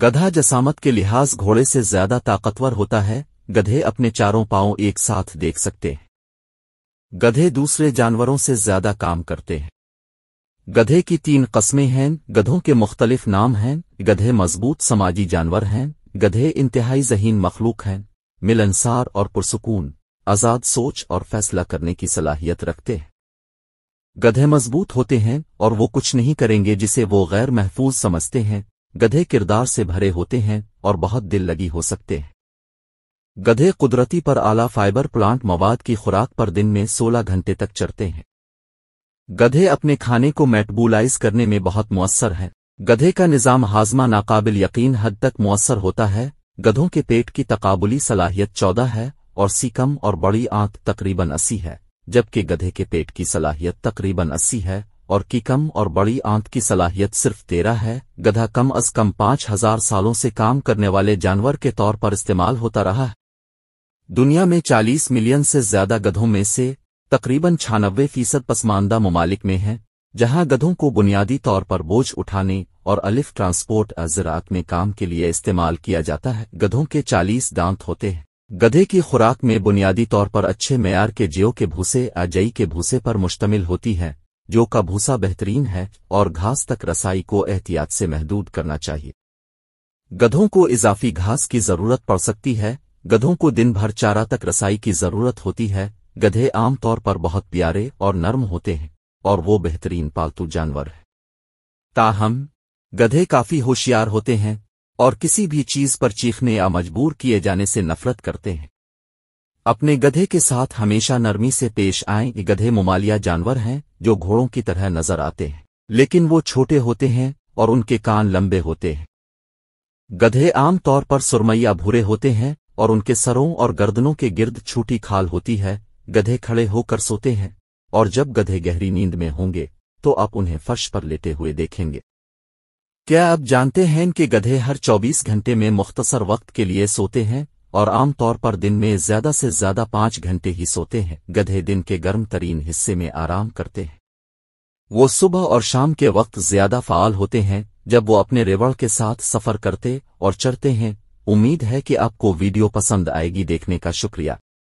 गधा जसामत के लिहाज घोड़े से ज्यादा ताकतवर होता है गधे अपने चारों पांव एक साथ देख सकते हैं गधे दूसरे जानवरों से ज्यादा काम करते हैं गधे की तीन कस्में हैं गधों के मुख्तलिफ नाम हैं गधे मजबूत समाजी जानवर हैं गधे इंतहाई जहीन मखलूक हैं मिलनसार और पुरसकून आज़ाद सोच और फैसला करने की सलाहियत रखते हैं गधे मजबूत होते हैं और वो कुछ नहीं करेंगे जिसे वो गैर महफूज समझते हैं गधे किरदार से भरे होते हैं और बहुत दिल लगी हो सकते हैं गधे कुदरती पर आला फाइबर प्लांट मवाद की खुराक पर दिन में 16 घंटे तक चरते हैं गधे अपने खाने को मेटबूलाइज करने में बहुत मौसर है गधे का निज़ाम हाजमा नाकाबिल यकीन हद तक मौसर होता है गधों के पेट की तकाबुली सलाहियत चौदह है और सीकम और बड़ी आंत तकरीबन अस्सी है जबकि गधे के पेट की सलाहियत तकरीबन अस्सी है और की कम और बड़ी आंत की सलाहियत सिर्फ तेरह है गधा कम अज कम पाँच हजार सालों से काम करने वाले जानवर के तौर पर इस्तेमाल होता रहा है दुनिया में 40 मिलियन से ज्यादा गधों में से तकरीबन छानबे फीसद पसमानदा ममालिक में है जहां गधों को बुनियादी तौर पर बोझ उठाने और अलिफ ट्रांसपोर्ट अजरात में काम के लिए इस्तेमाल किया जाता है गधों के 40 दांत होते हैं गधे की खुराक में बुनियादी तौर पर अच्छे मैार के जेव के भूसे अजई के भूसे पर मुश्तमिल होती है जो का भूसा बेहतरीन है और घास तक रसाई को एहतियात से महदूद करना चाहिए गधों को इजाफी घास की जरूरत पड़ सकती है गधों को दिन भर चारा तक रसाई की जरूरत होती है गधे आमतौर पर बहुत प्यारे और नर्म होते हैं और वो बेहतरीन पालतू जानवर है ताहम गधे काफी होशियार होते हैं और किसी भी चीज पर चीखने या मजबूर किए जाने से नफरत करते हैं अपने गधे के साथ हमेशा नरमी से पेश आए गधे मुमालिया जानवर हैं जो घोड़ों की तरह नजर आते हैं लेकिन वो छोटे होते हैं और उनके कान लंबे होते हैं गधे आमतौर पर सुरमैया भूरे होते हैं और उनके सरों और गर्दनों के गिर्द छोटी खाल होती है गधे खड़े होकर सोते हैं और जब गधे गहरी नींद में होंगे तो आप उन्हें फर्श पर लेते हुए देखेंगे क्या आप जानते हैं कि गधे हर 24 घंटे में मुख्तसर वक्त के लिए सोते हैं और आमतौर पर दिन में ज्यादा से ज्यादा पांच घंटे ही सोते हैं गधे दिन के गर्म तरीन हिस्से में आराम करते हैं वो सुबह और शाम के वक्त ज्यादा फाल होते हैं जब वो अपने रेवड़ के साथ सफर करते और चढ़ते हैं उम्मीद है कि आपको वीडियो पसंद आएगी देखने का शुक्रिया